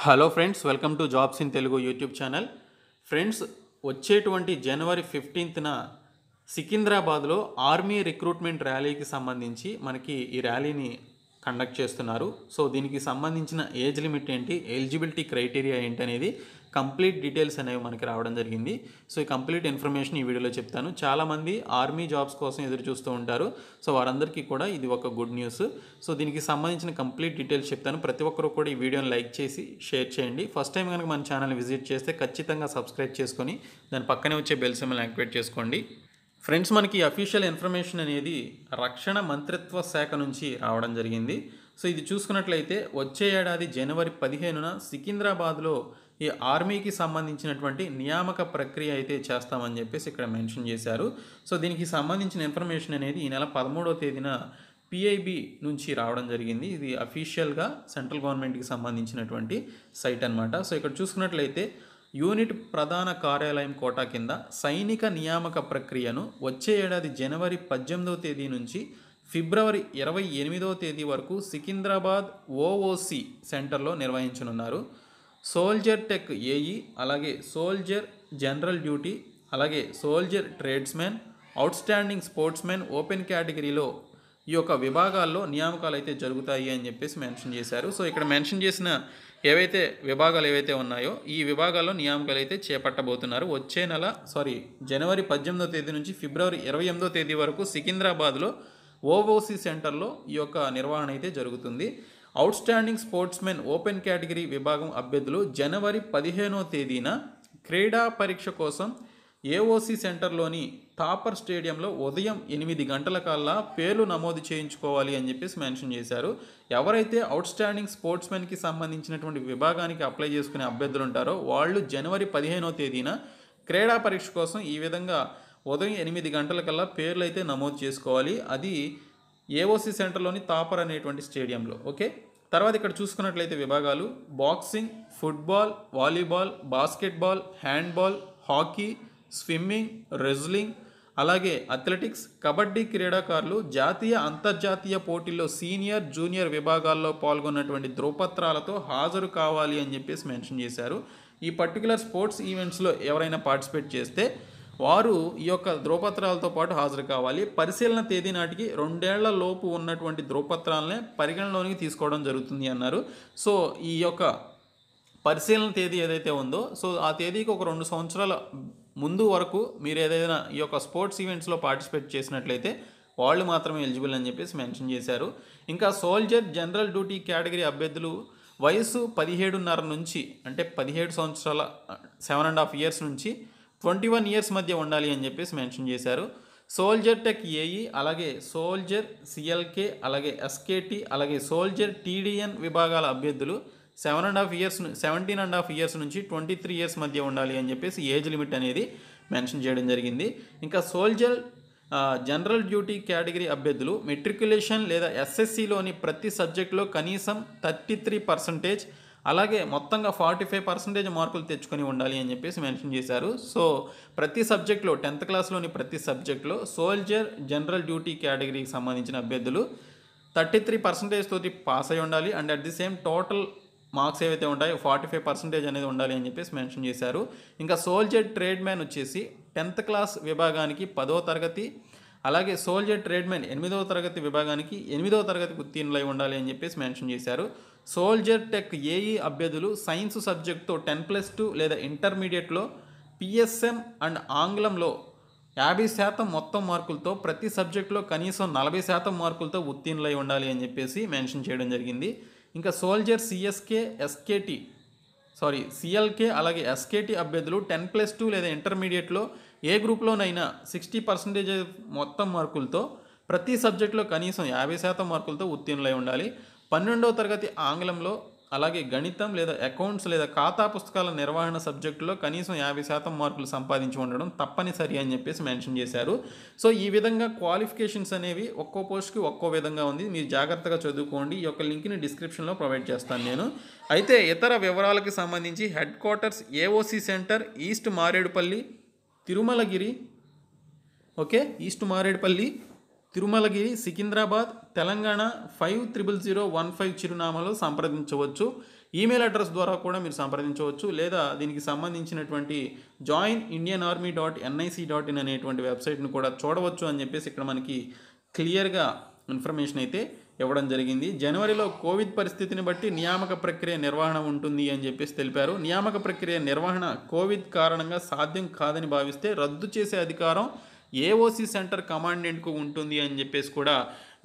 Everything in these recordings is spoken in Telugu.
hello friends welcome to jobs in Telugu YouTube channel friends వచ్చేటువంటి జనవరి ఫిఫ్టీన్త్న సికింద్రాబాద్లో ఆర్మీ రిక్రూట్మెంట్ ర్యాలీకి సంబంధించి మనకి ఈ ర్యాలీని కండక్ట్ చేస్తున్నారు సో దీనికి సంబంధించిన ఏజ్ లిమిట్ ఏంటి ఎలిజిబిలిటీ క్రైటీరియా ఏంటి అనేది కంప్లీట్ డీటెయిల్స్ అనేవి మనకి రావడం జరిగింది సో ఈ కంప్లీట్ ఇన్ఫర్మేషన్ ఈ వీడియోలో చెప్తాను చాలామంది ఆర్మీ జాబ్స్ కోసం ఎదురు చూస్తూ ఉంటారు సో వారందరికీ కూడా ఇది ఒక గుడ్ న్యూస్ సో దీనికి సంబంధించిన కంప్లీట్ డీటెయిల్స్ చెప్తాను ప్రతి ఒక్కరు కూడా ఈ వీడియోని లైక్ చేసి షేర్ చేయండి ఫస్ట్ టైం కనుక మన ఛానల్ విజిట్ చేస్తే ఖచ్చితంగా సబ్స్క్రైబ్ చేసుకొని దాని పక్కనే వచ్చే బెల్ సిమ్మల్ని యాక్టివేట్ చేసుకోండి ఫ్రెండ్స్ మనకి అఫీషియల్ ఇన్ఫర్మేషన్ అనేది రక్షణ మంత్రిత్వ శాఖ నుంచి రావడం జరిగింది సో ఇది చూసుకున్నట్లయితే వచ్చే ఏడాది జనవరి పదిహేనున సికింద్రాబాద్లో ఈ ఆర్మీకి సంబంధించినటువంటి నియామక ప్రక్రియ అయితే చేస్తామని చెప్పేసి ఇక్కడ మెన్షన్ చేశారు సో దీనికి సంబంధించిన ఇన్ఫర్మేషన్ అనేది ఈ నెల పదమూడవ తేదీన పిఐబి నుంచి రావడం జరిగింది ఇది అఫీషియల్గా సెంట్రల్ గవర్నమెంట్కి సంబంధించినటువంటి సైట్ అనమాట సో ఇక్కడ చూసుకున్నట్లయితే యూనిట్ ప్రధాన కార్యాలయం కోటా కింద సైనిక నియామక ప్రక్రియను వచ్చే ఏడాది జనవరి పద్దెనిమిదవ తేదీ నుంచి ఫిబ్రవరి ఇరవై ఎనిమిదవ తేదీ వరకు సికింద్రాబాద్ ఓఓసి సెంటర్లో నిర్వహించనున్నారు సోల్జర్ టెక్ ఏఈ అలాగే సోల్జర్ జనరల్ డ్యూటీ అలాగే soldier tradesmen outstanding sportsmen open కేటగిరీలో ఈ యొక్క విభాగాల్లో నియామకాలు అయితే జరుగుతాయి అని చెప్పేసి మెన్షన్ చేశారు సో ఇక్కడ మెన్షన్ చేసిన ఏవైతే విభాగాలు ఏవైతే ఉన్నాయో ఈ విభాగాల్లో నియామకాలు అయితే చేపట్టబోతున్నారు వచ్చే నెల సారీ జనవరి పద్దెనిమిదో తేదీ నుంచి ఫిబ్రవరి ఇరవై ఎనిమిదో తేదీ వరకు సికింద్రాబాద్లో ఓఓసీ సెంటర్లో ఈ యొక్క నిర్వహణ అయితే జరుగుతుంది అవుట్స్టాండింగ్ స్పోర్ట్స్మెన్ ఓపెన్ కేటగిరీ విభాగం అభ్యర్థులు జనవరి పదిహేనో తేదీన క్రీడా పరీక్ష కోసం ఏఓసి సెంటర్లోని టాపర్ స్టేడియంలో ఉదయం ఎనిమిది గంటల కల్లా పేర్లు నమోదు చేయించుకోవాలి అని చెప్పేసి మెన్షన్ చేశారు ఎవరైతే అవుట్స్టాండింగ్ స్పోర్ట్స్మెన్కి సంబంధించినటువంటి విభాగానికి అప్లై చేసుకునే అభ్యర్థులు ఉంటారో వాళ్ళు జనవరి పదిహేనో తేదీన క్రీడా పరీక్ష కోసం ఈ విధంగా ఉదయం ఎనిమిది గంటల కల్లా పేర్లు అయితే నమోదు చేసుకోవాలి అది ఏఓసీ సెంటర్లోని తాపర్ అనేటువంటి స్టేడియంలో ఓకే తర్వాత ఇక్కడ చూసుకున్నట్లయితే విభాగాలు boxing football volleyball basketball handball hockey swimming wrestling అలాగే అథ్లెటిక్స్ కబడ్డీ క్రీడాకారులు జాతీయ అంతర్జాతీయ పోటీల్లో సీనియర్ జూనియర్ విభాగాల్లో పాల్గొన్నటువంటి ధ్రువపత్రాలతో హాజరు కావాలి అని చెప్పేసి మెన్షన్ చేశారు ఈ పర్టికులర్ స్పోర్ట్స్ ఈవెంట్స్లో ఎవరైనా పార్టిసిపేట్ చేస్తే వారు ఈ యొక్క ధ్రువపత్రాలతో పాటు హాజరు కావాలి పరిశీలన తేదీ నాటికి రెండేళ్ల లోపు ఉన్నటువంటి ధ్రువపత్రాలనే పరిగణలోనికి తీసుకోవడం జరుగుతుంది అన్నారు సో ఈ యొక్క పరిశీలన తేదీ ఏదైతే ఉందో సో ఆ తేదీకి ఒక రెండు సంవత్సరాల ముందు వరకు మీరు ఏదైనా ఈ యొక్క స్పోర్ట్స్ ఈవెంట్స్లో పార్టిసిపేట్ చేసినట్లయితే వాళ్ళు మాత్రమే ఎలిజిబుల్ అని చెప్పేసి మెన్షన్ చేశారు ఇంకా సోల్జర్ జనరల్ డ్యూటీ కేటగిరీ అభ్యర్థులు వయసు పదిహేడున్నర నుంచి అంటే పదిహేడు సంవత్సరాల సెవెన్ అండ్ హాఫ్ ఇయర్స్ నుంచి ట్వంటీ వన్ ఇయర్స్ మధ్య ఉండాలి అని చెప్పేసి మెన్షన్ చేశారు సోల్జర్ టెక్ ఏఈ అలాగే సోల్జర్ సిఎల్కే అలాగే ఎస్కేటి అలాగే సోల్జర్ టీడీఎన్ విభాగాల అభ్యర్థులు seven and half years seventeen and half years నుంచి ట్వంటీ త్రీ ఇయర్స్ మధ్య ఉండాలి అని చెప్పేసి ఏజ్ లిమిట్ అనేది మెన్షన్ చేయడం జరిగింది ఇంకా సోల్జర్ జనరల్ డ్యూటీ కేటగిరీ అభ్యర్థులు మెట్రికులేషన్ లేదా ఎస్ఎస్సిలోని ప్రతి సబ్జెక్టులో కనీసం థర్టీ త్రీ పర్సంటేజ్ అలాగే మొత్తంగా ఫార్టీ ఫైవ్ పర్సెంటేజ్ మార్కులు తెచ్చుకొని ఉండాలి అని చెప్పేసి మెన్షన్ చేశారు సో ప్రతి సబ్జెక్ట్లో టెన్త్ క్లాస్లోని ప్రతి సబ్జెక్ట్లో సోల్జర్ జనరల్ డ్యూటీ కేటగిరీకి సంబంధించిన అభ్యర్థులు థర్టీ త్రీ పర్సెంటేజ్ తోటి పాస్ అయి ఉండాలి and at the same total marks ఏవైతే ఉంటాయో ఫార్టీ ఫైవ్ పర్సెంటేజ్ అనేది ఉండాలి అని చెప్పేసి మెన్షన్ చేశారు ఇంకా సోల్జర్ ట్రేడ్ మ్యాన్ వచ్చేసి టెన్త్ క్లాస్ విభాగానికి పదో తరగతి అలాగే సోల్జర్ ట్రేడ్మెన్ ఎనిమిదవ తరగతి విభాగానికి ఎనిమిదవ తరగతి ఉత్తీర్ణులై ఉండాలి అని చెప్పేసి మెన్షన్ చేశారు సోల్జర్ టెక్ ఏఈ అభ్యర్థులు సైన్స్ సబ్జెక్ట్తో టెన్ ప్లస్ టూ లేదా ఇంటర్మీడియట్లో పిఎస్ఎం అండ్ ఆంగ్లంలో యాభై శాతం మొత్తం మార్కులతో ప్రతి సబ్జెక్టులో కనీసం నలభై శాతం మార్కులతో ఉత్తీర్ణులై ఉండాలి అని చెప్పేసి మెన్షన్ చేయడం జరిగింది ఇంకా soldier CSK SKT sorry CLK అలాగే ఎస్కేటి అభ్యర్థులు టెన్ ప్లస్ టూ లేదా ఇంటర్మీడియట్లో ఏ గ్రూప్లోనైనా సిక్స్టీ పర్సెంటేజ్ మొత్తం మార్కులతో ప్రతి సబ్జెక్టులో కనీసం యాభై శాతం మార్కులతో ఉత్తీర్ణులై ఉండాలి పన్నెండవ తరగతి ఆంగ్లంలో అలాగే గణితం లేదా అకౌంట్స్ లేదా ఖాతా పుస్తకాల నిర్వహణ సబ్జెక్టులో కనీసం యాభై శాతం మార్కులు సంపాదించి ఉండడం తప్పనిసరి అని చెప్పేసి మెన్షన్ చేశారు సో ఈ విధంగా క్వాలిఫికేషన్స్ అనేవి ఒక్కో పోస్ట్కి ఒక్కో విధంగా ఉంది మీరు జాగ్రత్తగా చదువుకోండి ఈ యొక్క లింక్ని డిస్క్రిప్షన్లో ప్రొవైడ్ చేస్తాను నేను అయితే ఇతర వివరాలకు సంబంధించి headquarters AOC centre east Maredpally Tirumalagiri okay east Maredpally Tirumalagiri Secunderabad Telangana five triple zero one five చిరునామాలో సంప్రదించవచ్చు ఈమెయిల్ అడ్రస్ ద్వారా కూడా మీరు సంప్రదించవచ్చు లేదా దీనికి సంబంధించినటువంటి join Indian army dot NIC dot in అనేటువంటి వెబ్సైట్ను కూడా చూడవచ్చు అని చెప్పేసి ఇక్కడ మనకి క్లియర్గా ఇన్ఫర్మేషన్ అయితే ఇవ్వడం జరిగింది జనవరిలో కోవిడ్ పరిస్థితిని బట్టి నియామక ప్రక్రియ నిర్వహణ ఉంటుంది అని చెప్పేసి తెలిపారు నియామక ప్రక్రియ నిర్వహణ కోవిడ్ కారణంగా సాధ్యం కాదని భావిస్తే రద్దు చేసే అధికారం ఏఓసీ సెంటర్ కమాండెంట్కు ఉంటుంది అని చెప్పేసి కూడా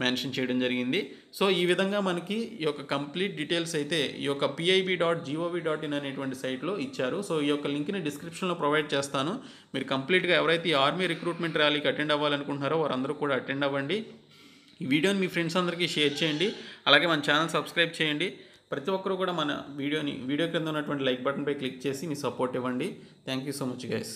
మెన్షన్ చేయడం జరిగింది సో ఈ విధంగా మనకి ఈ యొక్క కంప్లీట్ డీటెయిల్స్ అయితే ఈ యొక్క PIB dot GOV dot in అనేటువంటి సైట్లో ఇచ్చారు సో ఈ యొక్క లింక్ని డిస్క్రిప్షన్లో ప్రొవైడ్ చేస్తాను మీరు కంప్లీట్గా ఎవరైతే ఆర్మీ రిక్రూట్మెంట్ ర్యాలీకి అటెండ్ అవ్వాలనుకుంటున్నారో వారందరూ కూడా అటెండ్ అవ్వండి ఈ వీడియోని మీ ఫ్రెండ్స్ అందరికీ షేర్ చేయండి అలాగే మన ఛానల్ సబ్స్క్రైబ్ చేయండి ప్రతి ఒక్కరూ కూడా మన వీడియోని వీడియో కింద ఉన్నటువంటి లైక్ బటన్పై క్లిక్ చేసి మీ సపోర్ట్ ఇవ్వండి thank you so much guys